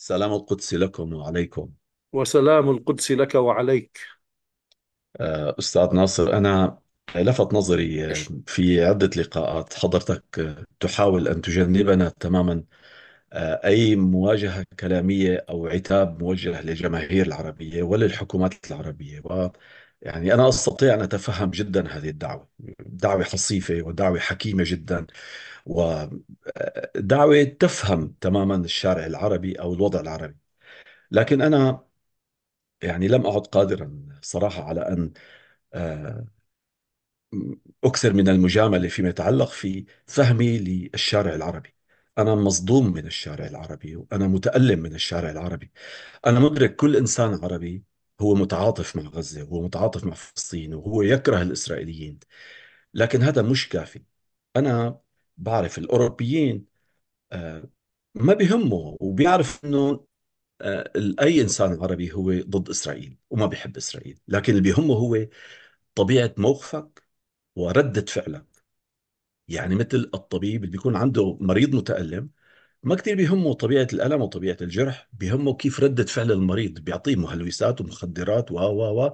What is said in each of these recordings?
سلام القدس لكم وعليكم وسلام القدس لك وعليك آه، أستاذ ناصر أنا لفت نظري آه، في عدة لقاءات حضرتك آه، تحاول أن تجنبنا تماما أي مواجهة كلامية أو عتاب موجه للجماهير العربية وللحكومات العربية و يعني أنا أستطيع أن أتفهم جدا هذه الدعوة دعوة حصيفة ودعوة حكيمة جدا ودعوة تفهم تماما الشارع العربي أو الوضع العربي لكن أنا يعني لم أعد قادرا صراحة على أن آه، أكثر من المجاملة فيما يتعلق في فهمي للشارع العربي أنا مصدوم من الشارع العربي وأنا متألم من الشارع العربي أنا مدرك كل إنسان عربي هو متعاطف مع غزة وهو متعاطف مع فلسطين وهو يكره الإسرائيليين لكن هذا مش كافي أنا بعرف الاوروبيين آه، ما بيهمه وبيعرف انه آه، اي انسان عربي هو ضد اسرائيل وما بيحب اسرائيل لكن اللي بيهمه هو طبيعه موقفك ورده فعلك يعني مثل الطبيب اللي بيكون عنده مريض متالم ما كثير بيهمه طبيعه الالم وطبيعه الجرح بيهمه كيف رده فعل المريض بيعطيه مهلوسات ومخدرات و و و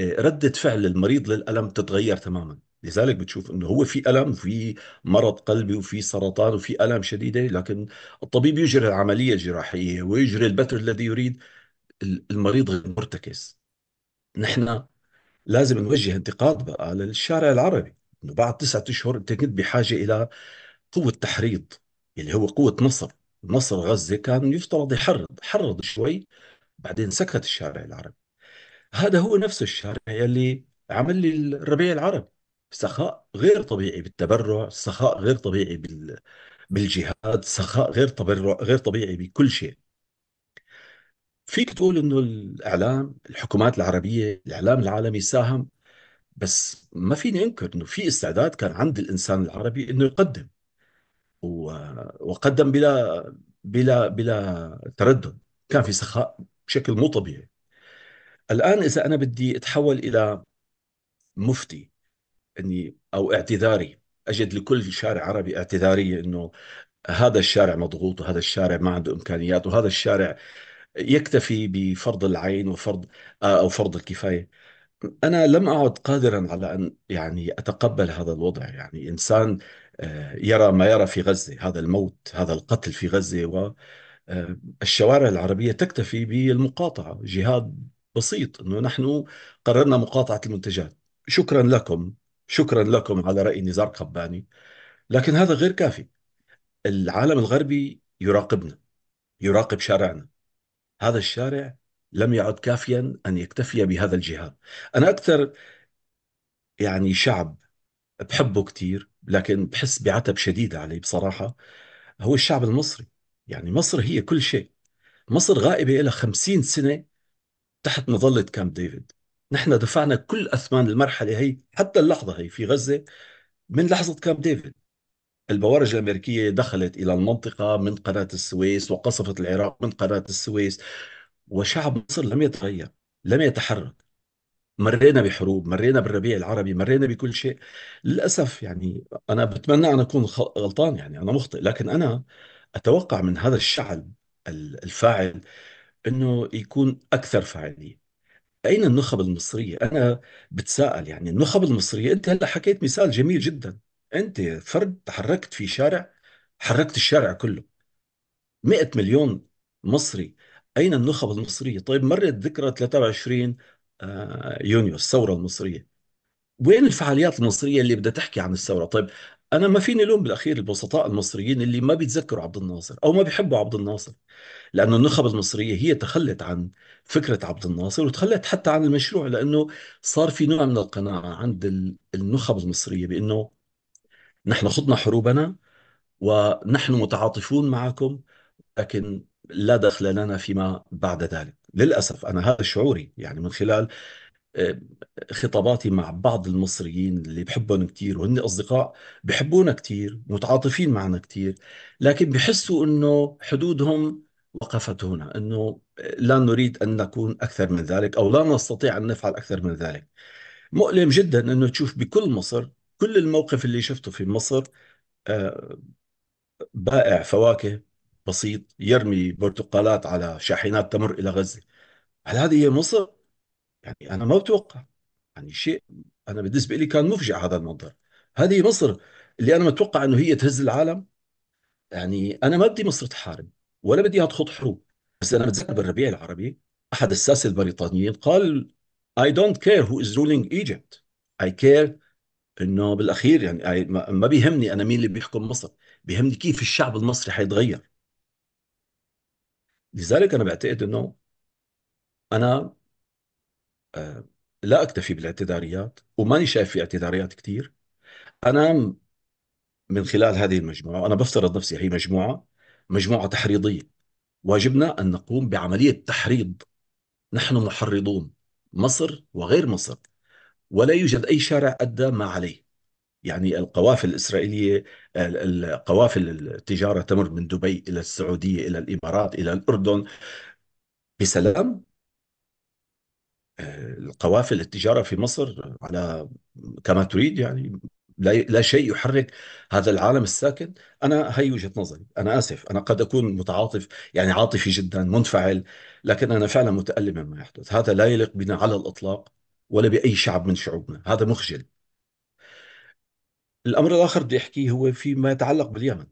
آه، رده فعل المريض للالم تتغير تماما لذلك بتشوف انه هو في الم وفي مرض قلبي وفي سرطان وفي الم شديده لكن الطبيب يجري العمليه الجراحيه ويجري البتر الذي يريد المريض غير مرتكز نحن لازم نوجه انتقاد بقى للشارع العربي انه بعد تسعة اشهر انت كنت بحاجه الى قوه تحريض اللي هو قوه نصر نصر غزه كان يفترض يحرض حرض شوي بعدين سكت الشارع العربي هذا هو نفس الشارع يلي عمل لي الربيع العربي سخاء غير طبيعي بالتبرع سخاء غير طبيعي بال... بالجهاد سخاء غير تبرع غير طبيعي بكل شيء فيك تقول انه الاعلام الحكومات العربيه الاعلام العالمي ساهم بس ما فيني انكر انه في استعداد كان عند الانسان العربي انه يقدم و... وقدم بلا بلا بلا تردد كان في سخاء بشكل مو طبيعي الان اذا انا بدي اتحول الى مفتي اني او اعتذاري اجد لكل شارع عربي اعتذاريه انه هذا الشارع مضغوط وهذا الشارع ما عنده امكانيات وهذا الشارع يكتفي بفرض العين وفرض آه، او فرض الكفايه انا لم اعد قادرا على ان يعني اتقبل هذا الوضع يعني انسان آه، يرى ما يرى في غزه هذا الموت هذا القتل في غزه و آه، الشوارع العربية تكتفي بالمقاطعة جهاد بسيط أنه نحن قررنا مقاطعة المنتجات شكرا لكم شكرا لكم على رأي نزار قباني لكن هذا غير كافي العالم الغربي يراقبنا يراقب شارعنا هذا الشارع لم يعد كافيا أن يكتفي بهذا الجهاد أنا أكثر يعني شعب بحبه كثير لكن بحس بعتب شديد عليه بصراحة هو الشعب المصري يعني مصر هي كل شيء مصر غائبة لها خمسين سنة تحت مظلة كامب ديفيد نحن دفعنا كل أثمان المرحلة هي حتى اللحظة هي في غزة من لحظة كام ديفيد البوارج الأمريكية دخلت إلى المنطقة من قناة السويس وقصفت العراق من قناة السويس وشعب مصر لم يتغير لم يتحرك مرينا بحروب مرينا بالربيع العربي مرينا بكل شيء للأسف يعني أنا بتمنى أن أكون غلطان يعني أنا مخطئ لكن أنا أتوقع من هذا الشعب الفاعل أنه يكون أكثر فاعلية أين النخب المصرية؟ أنا بتساءل يعني النخب المصرية أنت هلأ حكيت مثال جميل جدا أنت فرد تحركت في شارع حركت الشارع كله 100 مليون مصري أين النخب المصرية؟ طيب مرت ذكرى 23 آه، يونيو الثورة المصرية وين الفعاليات المصرية اللي بدها تحكي عن الثورة؟ طيب انا ما فيني لوم بالاخير البسطاء المصريين اللي ما بيتذكروا عبد الناصر او ما بيحبوا عبد الناصر لانه النخب المصريه هي تخلت عن فكره عبد الناصر وتخلت حتى عن المشروع لانه صار في نوع من القناعه عند النخب المصريه بانه نحن خضنا حروبنا ونحن متعاطفون معكم لكن لا دخل لنا فيما بعد ذلك للاسف انا هذا شعوري يعني من خلال خطاباتي مع بعض المصريين اللي بحبهم كثير وهن أصدقاء بحبونا كثير متعاطفين معنا كثير لكن بحسوا أنه حدودهم وقفت هنا أنه لا نريد أن نكون أكثر من ذلك أو لا نستطيع أن نفعل أكثر من ذلك مؤلم جدا أنه تشوف بكل مصر كل الموقف اللي شفته في مصر آه، بائع فواكه بسيط يرمي برتقالات على شاحنات تمر إلى غزة هل هذه هي مصر؟ يعني انا ما بتوقع يعني شيء انا بالنسبه لي كان مفجع هذا المنظر هذه مصر اللي انا متوقع انه هي تهز العالم يعني انا ما بدي مصر تحارب ولا بدي اياها تخوض حروب بس انا بتذكر بالربيع العربي احد الساسه البريطانيين قال اي دونت كير هو از رولينج ايجيبت اي كير انه بالاخير يعني ما بيهمني انا مين اللي بيحكم مصر بيهمني كيف الشعب المصري حيتغير لذلك انا بعتقد انه انا آه، لا اكتفي بالاعتذاريات وماني شايف في اعتذاريات كثير انا من خلال هذه المجموعه وانا بفترض نفسي هي مجموعه مجموعه تحريضيه واجبنا ان نقوم بعمليه تحريض نحن محرضون مصر وغير مصر ولا يوجد اي شارع ادى ما عليه يعني القوافل الإسرائيلية القوافل التجارة تمر من دبي إلى السعودية إلى الإمارات إلى الأردن بسلام القوافل التجارة في مصر على كما تريد يعني لا لا شيء يحرك هذا العالم الساكن انا هي وجهه نظري انا اسف انا قد اكون متعاطف يعني عاطفي جدا منفعل لكن انا فعلا متالم مما يحدث هذا لا يليق بنا على الاطلاق ولا باي شعب من شعوبنا هذا مخجل الامر الاخر بدي احكيه هو فيما يتعلق باليمن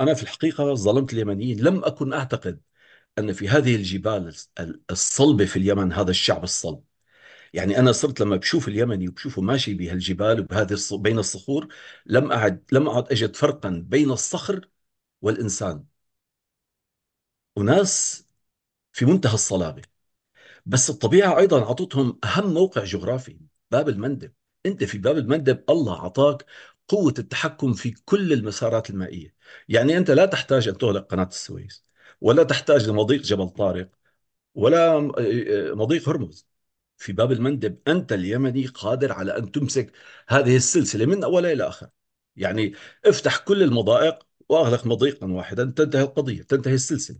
انا في الحقيقه ظلمت اليمنيين لم اكن اعتقد أن في هذه الجبال الصلبة في اليمن هذا الشعب الصلب يعني أنا صرت لما بشوف اليمني وبشوفه ماشي بهالجبال وبهذه الص... بين الصخور لم أعد لم أعد أجد فرقا بين الصخر والإنسان وناس في منتهى الصلابة بس الطبيعة أيضا أعطتهم أهم موقع جغرافي باب المندب أنت في باب المندب الله أعطاك قوة التحكم في كل المسارات المائية يعني أنت لا تحتاج أن تغلق قناة السويس ولا تحتاج لمضيق جبل طارق ولا آه، آه، مضيق هرمز في باب المندب أنت اليمني قادر على أن تمسك هذه السلسلة من أولها إلى آخر يعني افتح كل المضائق وأغلق مضيقا واحدا تنتهي القضية تنتهي السلسلة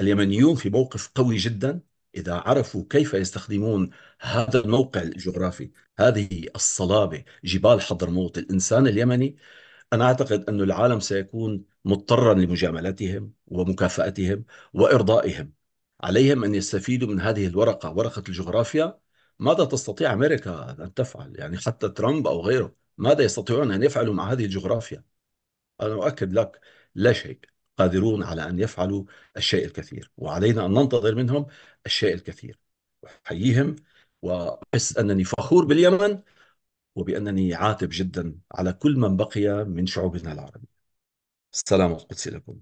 اليمنيون في موقف قوي جدا إذا عرفوا كيف يستخدمون هذا الموقع الجغرافي هذه الصلابة جبال حضرموت الإنسان اليمني أنا أعتقد أن العالم سيكون مضطرا لمجاملتهم ومكافأتهم وإرضائهم عليهم أن يستفيدوا من هذه الورقة ورقة الجغرافيا ماذا تستطيع أمريكا أن تفعل يعني حتى ترامب أو غيره ماذا يستطيعون أن يفعلوا مع هذه الجغرافيا أنا أؤكد لك لا شيء قادرون على أن يفعلوا الشيء الكثير وعلينا أن ننتظر منهم الشيء الكثير أحييهم وأحس أنني فخور باليمن وبأنني عاتب جدا على كل من بقي من شعوبنا العربية السلام القدسي لكم